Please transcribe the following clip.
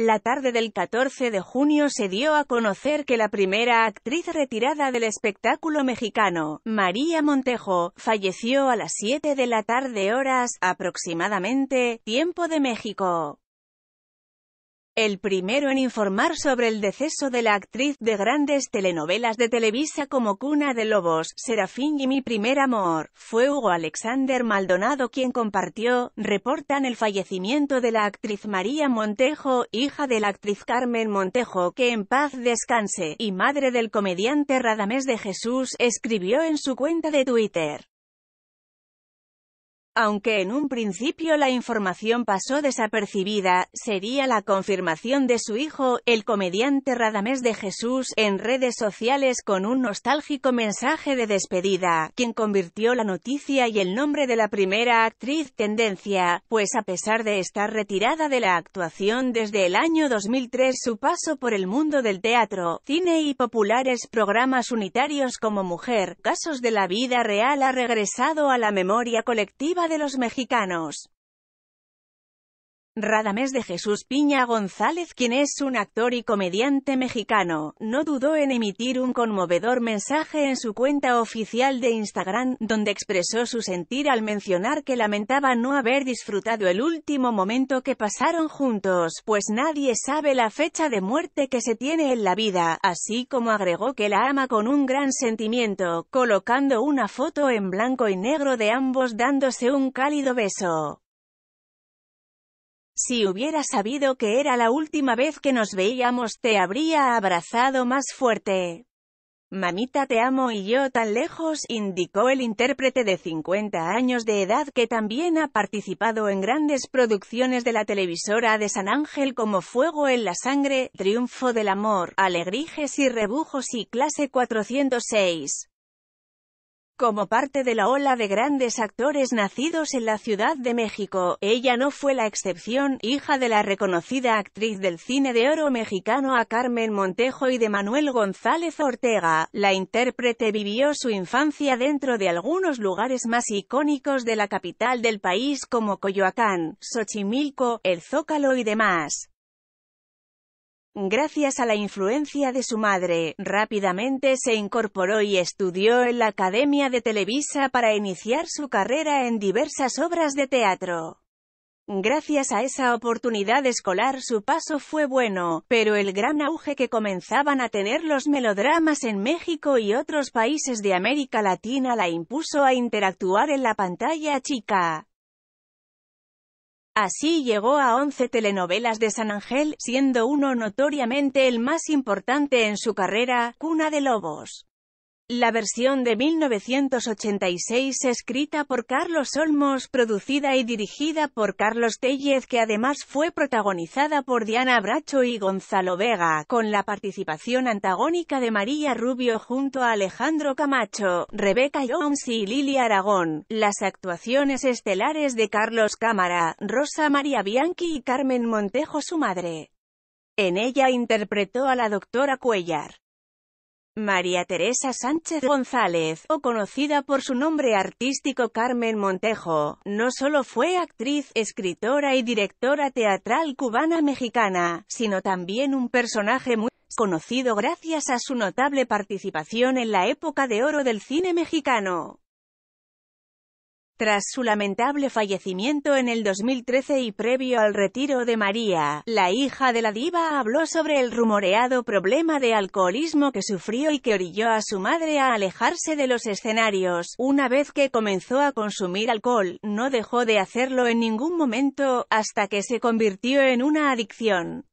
La tarde del 14 de junio se dio a conocer que la primera actriz retirada del espectáculo mexicano, María Montejo, falleció a las 7 de la tarde horas, aproximadamente, tiempo de México. El primero en informar sobre el deceso de la actriz de grandes telenovelas de Televisa como Cuna de Lobos, Serafín y Mi Primer Amor, fue Hugo Alexander Maldonado quien compartió, reportan el fallecimiento de la actriz María Montejo, hija de la actriz Carmen Montejo que en paz descanse, y madre del comediante Radamés de Jesús, escribió en su cuenta de Twitter. Aunque en un principio la información pasó desapercibida, sería la confirmación de su hijo, el comediante Radamés de Jesús, en redes sociales con un nostálgico mensaje de despedida, quien convirtió la noticia y el nombre de la primera actriz tendencia, pues a pesar de estar retirada de la actuación desde el año 2003 su paso por el mundo del teatro, cine y populares programas unitarios como Mujer, Casos de la Vida Real ha regresado a la memoria colectiva de los mexicanos. Radamés de Jesús Piña González, quien es un actor y comediante mexicano, no dudó en emitir un conmovedor mensaje en su cuenta oficial de Instagram, donde expresó su sentir al mencionar que lamentaba no haber disfrutado el último momento que pasaron juntos, pues nadie sabe la fecha de muerte que se tiene en la vida, así como agregó que la ama con un gran sentimiento, colocando una foto en blanco y negro de ambos dándose un cálido beso. Si hubiera sabido que era la última vez que nos veíamos, te habría abrazado más fuerte. Mamita te amo y yo tan lejos, indicó el intérprete de 50 años de edad que también ha participado en grandes producciones de la televisora de San Ángel como Fuego en la Sangre, Triunfo del Amor, Alegrijes y Rebujos y Clase 406. Como parte de la ola de grandes actores nacidos en la Ciudad de México, ella no fue la excepción, hija de la reconocida actriz del cine de oro mexicano a Carmen Montejo y de Manuel González Ortega, la intérprete vivió su infancia dentro de algunos lugares más icónicos de la capital del país como Coyoacán, Xochimilco, el Zócalo y demás. Gracias a la influencia de su madre, rápidamente se incorporó y estudió en la Academia de Televisa para iniciar su carrera en diversas obras de teatro. Gracias a esa oportunidad escolar su paso fue bueno, pero el gran auge que comenzaban a tener los melodramas en México y otros países de América Latina la impuso a interactuar en la pantalla chica. Así llegó a 11 telenovelas de San Ángel, siendo uno notoriamente el más importante en su carrera, Cuna de Lobos. La versión de 1986 escrita por Carlos Olmos, producida y dirigida por Carlos Tellez que además fue protagonizada por Diana Bracho y Gonzalo Vega, con la participación antagónica de María Rubio junto a Alejandro Camacho, Rebeca Jones y Lili Aragón, las actuaciones estelares de Carlos Cámara, Rosa María Bianchi y Carmen Montejo su madre. En ella interpretó a la doctora Cuellar. María Teresa Sánchez González, o conocida por su nombre artístico Carmen Montejo, no solo fue actriz, escritora y directora teatral cubana-mexicana, sino también un personaje muy conocido gracias a su notable participación en la época de oro del cine mexicano. Tras su lamentable fallecimiento en el 2013 y previo al retiro de María, la hija de la diva habló sobre el rumoreado problema de alcoholismo que sufrió y que orilló a su madre a alejarse de los escenarios. Una vez que comenzó a consumir alcohol, no dejó de hacerlo en ningún momento, hasta que se convirtió en una adicción.